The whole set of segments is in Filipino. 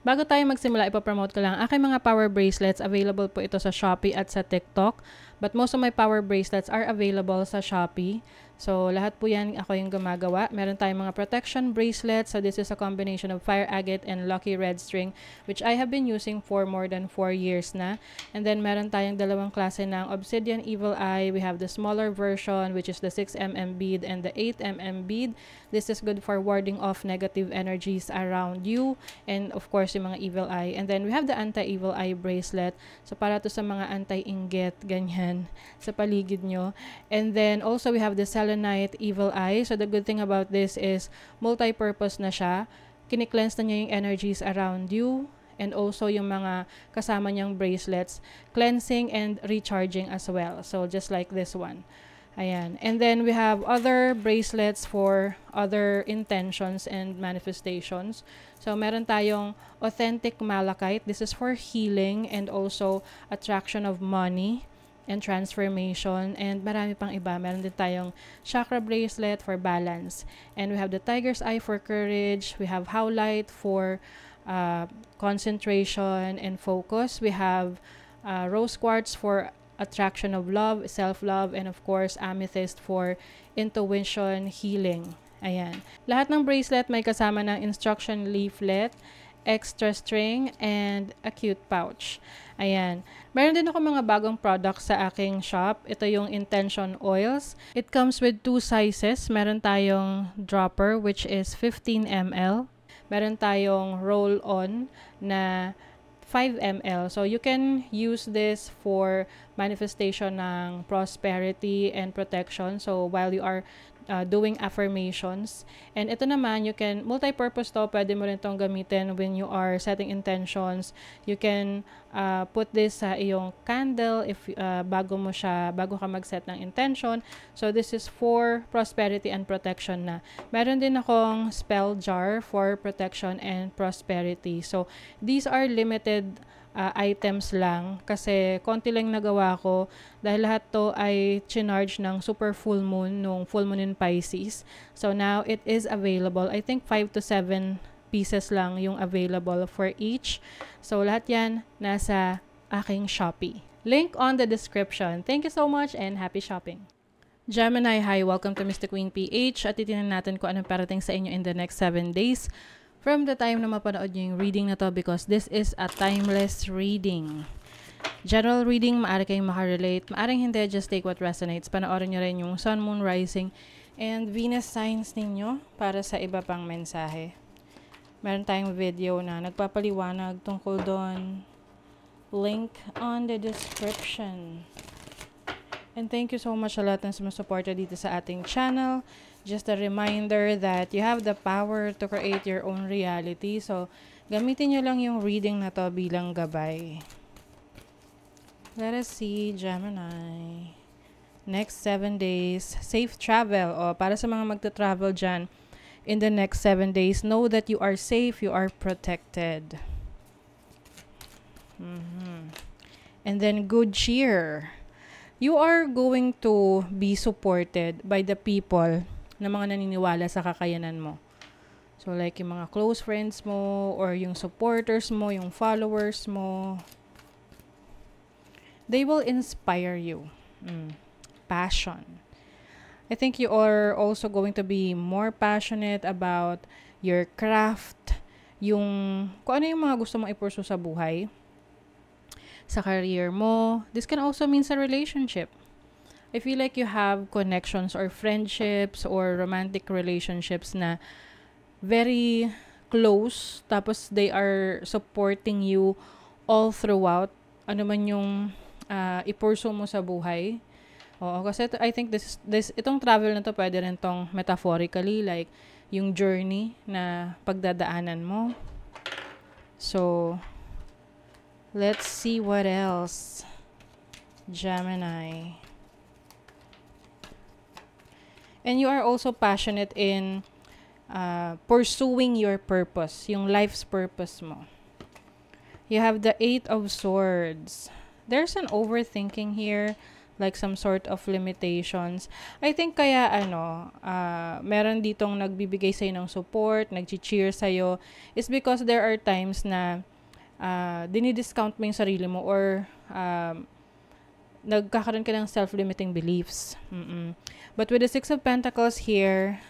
Bago tayo magsimula, ipopromote ko lang aking mga power bracelets. Available po ito sa Shopee at sa TikTok. But most of my power bracelets are available sa Shopee. So, lahat po yan ako yung gumagawa. Meron tayong mga protection bracelet. So, this is a combination of fire agate and lucky red string, which I have been using for more than 4 years na. And then, meron tayong dalawang klase ng obsidian evil eye. We have the smaller version, which is the 6mm bead and the 8mm bead. This is good for warding off negative energies around you. And, of course, yung mga evil eye. And then, we have the anti-evil eye bracelet. So, para to sa mga anti-inggit, ganyan, sa paligid nyo. And then, also, we have the Selenite Evil Eye. So the good thing about this is multi-purpose na siya. kine cleanse na niya yung energies around you and also yung mga kasama niyang bracelets, cleansing and recharging as well. So just like this one. Ayan. And then we have other bracelets for other intentions and manifestations. So meron tayong authentic malachite. This is for healing and also attraction of money and transformation, and marami pang iba. Meron din tayong chakra bracelet for balance. And we have the tiger's eye for courage. We have howlite for uh, concentration and focus. We have uh, rose quartz for attraction of love, self-love, and of course, amethyst for intuition, healing. Ayan. Lahat ng bracelet may kasama ng instruction leaflet, extra string, and a cute pouch. Ayan. Meron din ako mga bagong products sa aking shop. Ito yung Intention Oils. It comes with two sizes. Meron tayong dropper which is 15 ml. Meron tayong roll-on na 5 ml. So, you can use this for manifestation ng prosperity and protection. So, while you are uh, doing affirmations. And ito naman, you can, multi-purpose to, pwede mo rin itong gamitin when you are setting intentions. You can uh, put this sa iyong candle if uh, bago mo siya, bago ka mag-set ng intention. So, this is for prosperity and protection na. Meron din akong spell jar for protection and prosperity. So, these are limited uh, items lang kasi konti lang nagawa ko dahil lahat to ay charge ng super full moon nung full moon in Pisces. So now it is available. I think 5 to 7 pieces lang yung available for each. So lahat yan nasa aking Shopee. Link on the description. Thank you so much and happy shopping! Gemini, hi! Welcome to Mr. Queen PH at titinan natin kung anong parating sa inyo in the next 7 days from the time na mapanood nyo yung reading na to because this is a timeless reading. General reading, maaari kayong makarelate. Maaring hindi, just take what resonates. Panoorin nyo rin yung Sun, Moon, Rising, and Venus signs ninyo para sa iba pang mensahe. Meron tayong video na nagpapaliwanag tungkol doon. Link on the description. And thank you so much sa lahat ng sumusuporta dito sa ating channel just a reminder that you have the power to create your own reality. So, gamitin nyo lang yung reading na to bilang gabay. Let us see, Gemini. Next 7 days, safe travel. O, para sa mga magta-travel dyan, in the next 7 days, know that you are safe, you are protected. Mm-hmm. And then, good cheer. You are going to be supported by the people ng mga naniniwala sa kakayanan mo. So like yung mga close friends mo or yung supporters mo, yung followers mo, they will inspire you. Mm. Passion. I think you are also going to be more passionate about your craft, yung kung ano yung mga gusto mong ipursue sa buhay, sa career mo. This can also mean sa relationship. I feel like you have connections or friendships or romantic relationships na very close tapos they are supporting you all throughout ano man yung uh, ipurso mo sa buhay. Oo, kasi to, I think this this itong travel na to pwede rin tong metaphorically like yung journey na pagdadaanan mo. So let's see what else. Gemini. And you are also passionate in uh, pursuing your purpose, yung life's purpose mo. You have the Eight of Swords. There's an overthinking here, like some sort of limitations. I think kaya ano, uh, meron ditong nagbibigay sa'yo ng support, nag-cheer sa'yo, is because there are times na uh, dinidiscount mo yung sarili mo or um, nagkakaroon ka ng self-limiting beliefs. Mm-mm. But with the Six of Pentacles here,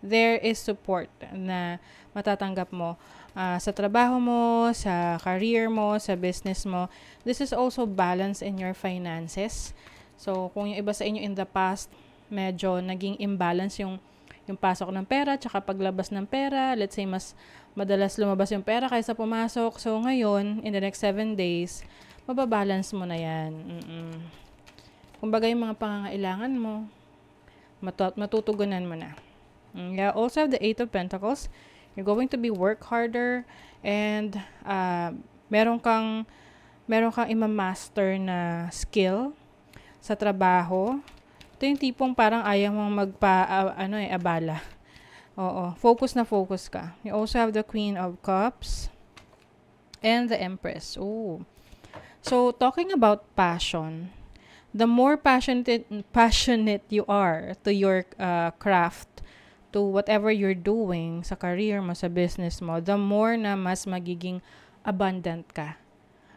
there is support na matatanggap mo uh, sa trabaho mo, sa career mo, sa business mo. This is also balance in your finances. So, kung yung iba sa inyo in the past, medyo naging imbalance yung yung pasok ng pera, tsaka paglabas ng pera. Let's say, mas madalas lumabas yung pera kaysa pumasok. So, ngayon, in the next 7 days, mababalance mo na yan. Mm-mm. Kumbaga yung mga pangangailangan mo, matut- matutugunan mo na. Mm, yeah, also have the Eight of Pentacles. You're going to be work harder and uh, meron kang meron kang imamaster na skill sa trabaho. Ito yung tipong parang ayaw mong magpa uh, ano eh abala. Oo, focus na focus ka. You also have the Queen of Cups and the Empress. Ooh. So, talking about passion, the more passionate passionate you are to your uh, craft, to whatever you're doing sa career mo, sa business mo, the more na mas magiging abundant ka.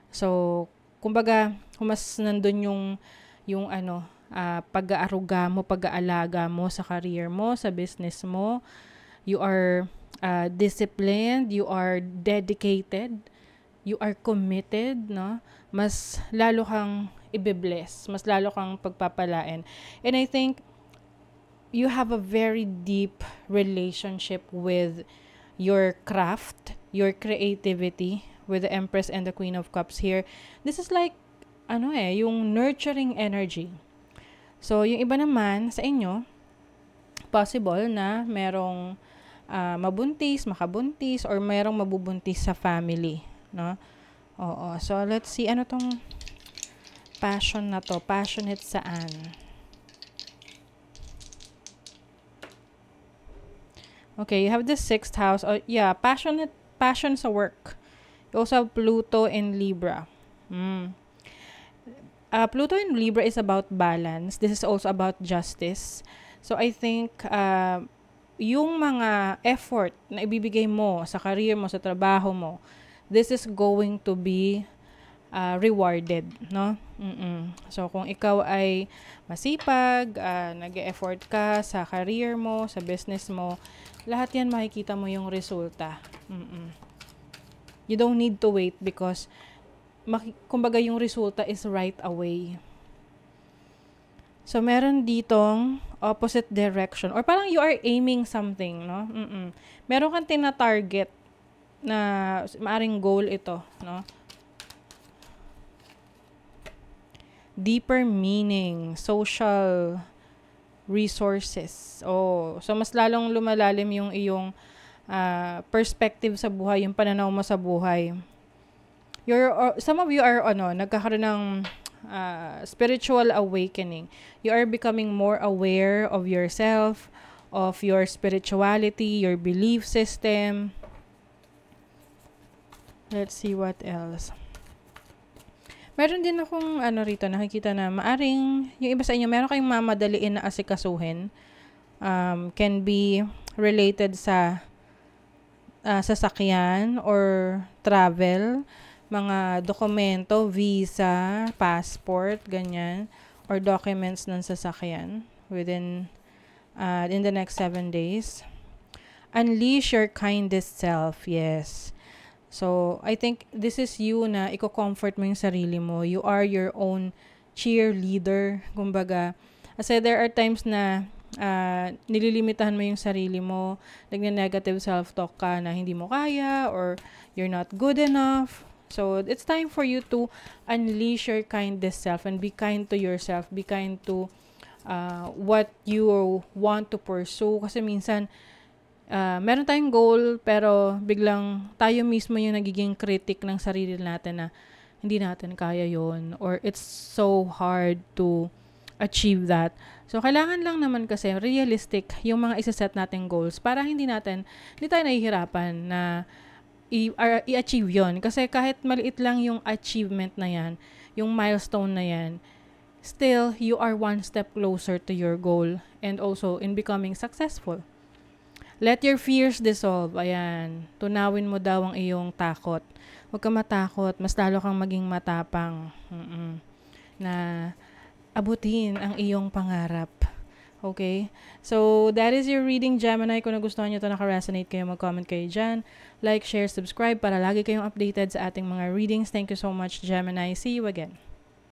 So, kumbaga, kung mas nandun yung, yung ano, uh, pag-aaruga mo, pag-aalaga mo sa career mo, sa business mo, you are uh, disciplined, you are dedicated you are committed, no? Mas lalo kang ibe mas lalo kang pagpapalain. And I think you have a very deep relationship with your craft, your creativity with the Empress and the Queen of Cups here. This is like ano eh, yung nurturing energy. So, yung iba naman sa inyo, possible na merong uh, mabuntis, makabuntis, or merong mabubuntis sa family no? Oo. So, let's see. Ano tong passion na to? Passionate saan? Okay, you have the sixth house. Oh, yeah, passionate, passion sa work. You also have Pluto in Libra. Mm. Uh, Pluto in Libra is about balance. This is also about justice. So, I think uh, yung mga effort na ibibigay mo sa career mo, sa trabaho mo, this is going to be uh, rewarded, no? Mm-mm. So, kung ikaw ay masipag, uh, ah, nag-effort ka sa career mo, sa business mo, lahat yan makikita mo yung resulta. Mm-mm. You don't need to wait because, maki- kumbaga yung resulta is right away. So, meron ditong opposite direction or parang you are aiming something, no? Mm-mm. Meron kang tina-target na maaring goal ito, no? Deeper meaning, social resources. Oh, so mas lalong lumalalim yung iyong uh, perspective sa buhay, yung pananaw mo sa buhay. You're, uh, some of you are ano, nagkakaroon ng uh, spiritual awakening. You are becoming more aware of yourself, of your spirituality, your belief system, Let's see what else. Meron din akong ano rito, nakikita na maaring, yung iba sa inyo, meron kayong mamadaliin na asikasuhin. Um, can be related sa uh, sasakyan or travel, mga dokumento, visa, passport, ganyan, or documents ng sasakyan within uh, in the next seven days. Unleash your kindest self, yes. So, I think this is you na i-comfort mo yung sarili mo. You are your own cheerleader, kumbaga. Kasi there are times na uh, nililimitahan mo yung sarili mo, nagne-negative self-talk ka na hindi mo kaya or you're not good enough. So, it's time for you to unleash your kindest self and be kind to yourself, be kind to uh, what you want to pursue. Kasi minsan, uh, meron tayong goal pero biglang tayo mismo yung nagiging critic ng sarili natin na hindi natin kaya yon or it's so hard to achieve that. So, kailangan lang naman kasi realistic yung mga isa-set nating goals para hindi natin, hindi tayo nahihirapan na i- uh, i-achieve yon Kasi kahit maliit lang yung achievement na yan, yung milestone na yan, still, you are one step closer to your goal and also in becoming successful. Let your fears dissolve. Ayan. Tunawin mo daw ang iyong takot. Huwag ka matakot. Mas lalo kang maging matapang. Mm-mm. Na abutin ang iyong pangarap. Okay? So, that is your reading, Gemini. Kung nagustuhan nyo ito, naka-resonate kayo, mag-comment kayo dyan. Like, share, subscribe para lagi kayong updated sa ating mga readings. Thank you so much, Gemini. See you again.